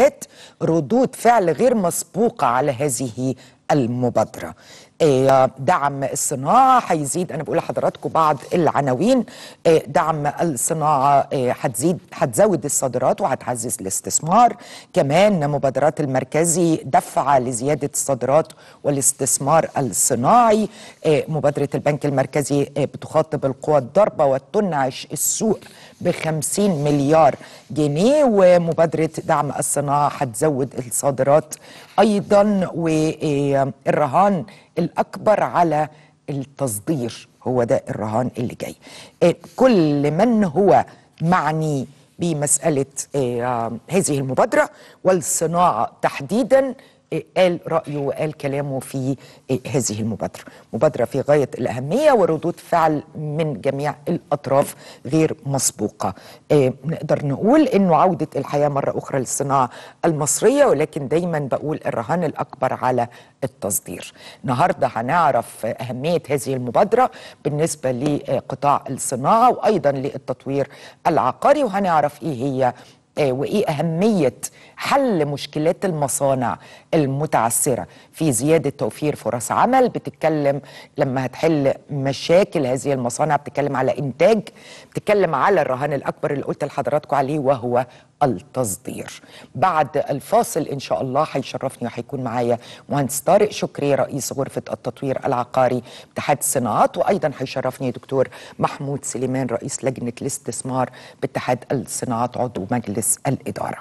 الاستفتاءات ردود فعل غير مسبوقه على هذه المبادره آه، دعم الصناعة هيزيد أنا بقول لحضراتكم بعض العناوين آه، دعم الصناعة آه، هتزيد هتزود الصادرات وهتعزز الاستثمار كمان مبادرات المركزي دفعة لزيادة الصادرات والاستثمار الصناعي مبادرة البنك المركزي بتخاطب القوى الضربة وتنعش السوق ب 50 مليار جنيه ومبادرة دعم الصناعة هتزود الصادرات أيضا والرهان الأكبر على التصدير هو ده الرهان اللي جاي إيه، كل من هو معني بمسألة إيه، آه، هذه المبادرة والصناعة تحديداً إيه، قال رأيه وقال كلامه في إيه، هذه المبادرة مبادرة في غاية الأهمية وردود فعل من جميع الأطراف غير مسبوقة إيه، نقدر نقول أنه عودة الحياة مرة أخرى للصناعة المصرية ولكن دايما بقول الرهان الأكبر على التصدير النهاردة هنعرف أهمية هذه المبادرة بالنسبة لقطاع الصناعة وأيضا للتطوير العقاري وهنعرف إيه هي آه، وايه اهميه حل مشكلات المصانع المتعثره في زياده توفير فرص عمل بتتكلم لما هتحل مشاكل هذه المصانع بتتكلم على انتاج بتتكلم على الرهان الاكبر اللي قلت لحضراتكم عليه وهو التصدير بعد الفاصل إن شاء الله هيشرفني وحيكون معايا مهندس طارق شكري رئيس غرفة التطوير العقاري اتحاد الصناعات وأيضا هيشرفني دكتور محمود سليمان رئيس لجنة الاستثمار باتحاد الصناعات عضو مجلس الإدارة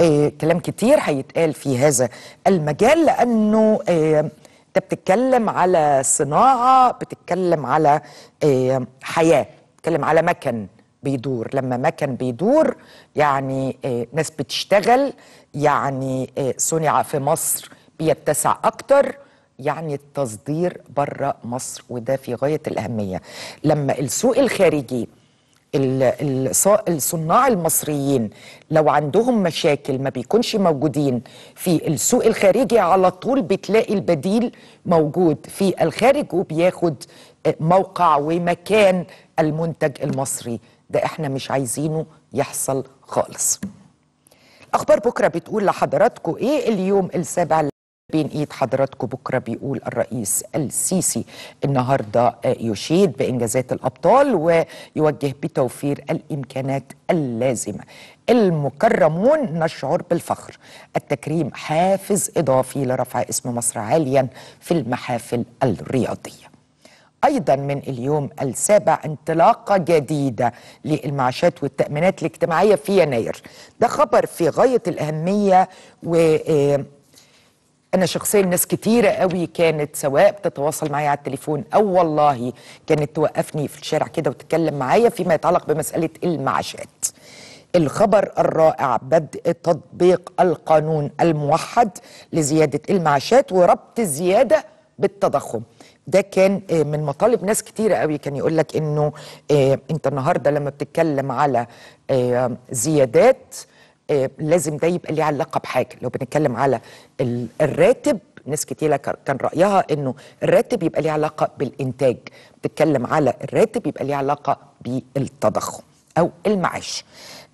إيه كلام كتير هيتقال في هذا المجال لأنه إيه انت بتتكلم على صناعه بتتكلم على آه، حياه بتتكلم على مكن بيدور لما مكن بيدور يعني آه، ناس بتشتغل يعني آه، صنع في مصر بيتسع أكتر يعني التصدير بره مصر وده في غاية الأهمية لما السوق الخارجي الصناع المصريين لو عندهم مشاكل ما بيكونش موجودين في السوق الخارجي على طول بتلاقي البديل موجود في الخارج وبياخد آه، موقع ومكان المنتج المصري ده احنا مش عايزينه يحصل خالص اخبار بكره بتقول لحضراتكم ايه اليوم السابع بين ايد حضراتكم بكره بيقول الرئيس السيسي النهارده يشيد بانجازات الابطال ويوجه بتوفير الامكانات اللازمه. المكرمون نشعر بالفخر. التكريم حافز اضافي لرفع اسم مصر عاليا في المحافل الرياضيه. أيضا من اليوم السابع انطلاقة جديدة للمعاشات والتأمينات الاجتماعية في يناير ده خبر في غاية الأهمية و آه، انا شخصيا ناس كتيره قوي كانت سواء بتتواصل معايا على التليفون او والله كانت توقفني في الشارع كده وتتكلم معايا فيما يتعلق بمساله المعاشات الخبر الرائع بدء تطبيق القانون الموحد لزياده المعاشات وربط الزياده بالتضخم ده كان آه، من مطالب ناس كتيرة قوي كان يقول لك انه آه، انت النهارده لما بتتكلم على آه، زيادات لازم ده يبقى ليه علاقه بحاجه لو بنتكلم على الراتب ناس كتيرة كان رأيها أنه الراتب يبقى ليه علاقة بالإنتاج بتتكلم على الراتب يبقى ليه علاقة بالتضخم أو المعاش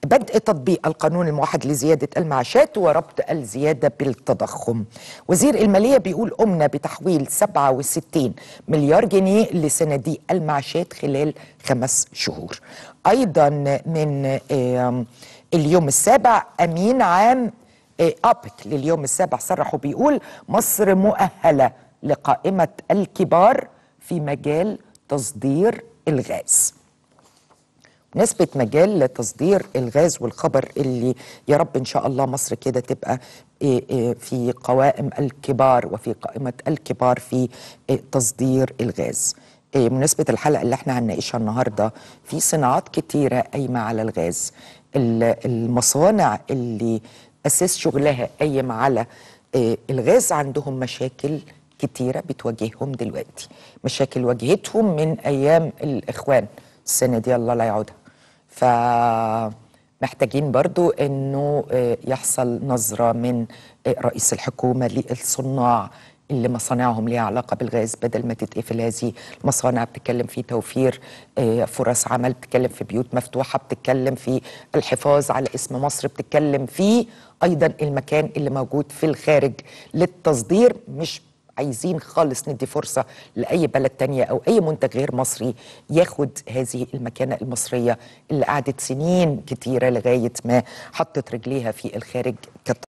بدء تطبيق القانون الموحد لزيادة المعاشات وربط الزيادة بالتضخم وزير المالية بيقول أمنا بتحويل 67 مليار جنيه لصناديق المعاشات خلال خمس شهور أيضا من اليوم السابع أمين عام آه، أبك لليوم السابع صرح وبيقول مصر مؤهلة لقائمة الكبار في مجال تصدير الغاز نسبة مجال لتصدير الغاز والخبر اللي يا رب إن شاء الله مصر كده تبقى آه، آه، في قوائم الكبار وفي قائمة الكبار في آه، تصدير الغاز بمناسبة الحلقة اللي احنا هنناقشها النهاردة في صناعات كتيرة قايمة على الغاز المصانع اللي أساس شغلها قايم على الغاز عندهم مشاكل كتيرة بتواجههم دلوقتي مشاكل واجهتهم من أيام الإخوان السنة دي الله لا يعودها فمحتاجين برضو أنه آه، يحصل نظرة من آه، رئيس الحكومة للصناع اللي مصانعهم ليها علاقة بالغاز بدل ما تتقفل هذه المصانع بتتكلم في توفير آه، فرص عمل بتتكلم في بيوت مفتوحة بتتكلم في الحفاظ على اسم مصر بتتكلم في أيضا المكان اللي موجود في الخارج للتصدير مش عايزين خالص ندي فرصة لأي بلد تانية أو أي منتج غير مصري ياخد هذه المكانة المصرية اللي قعدت سنين كتيرة لغاية ما حطت رجليها في الخارج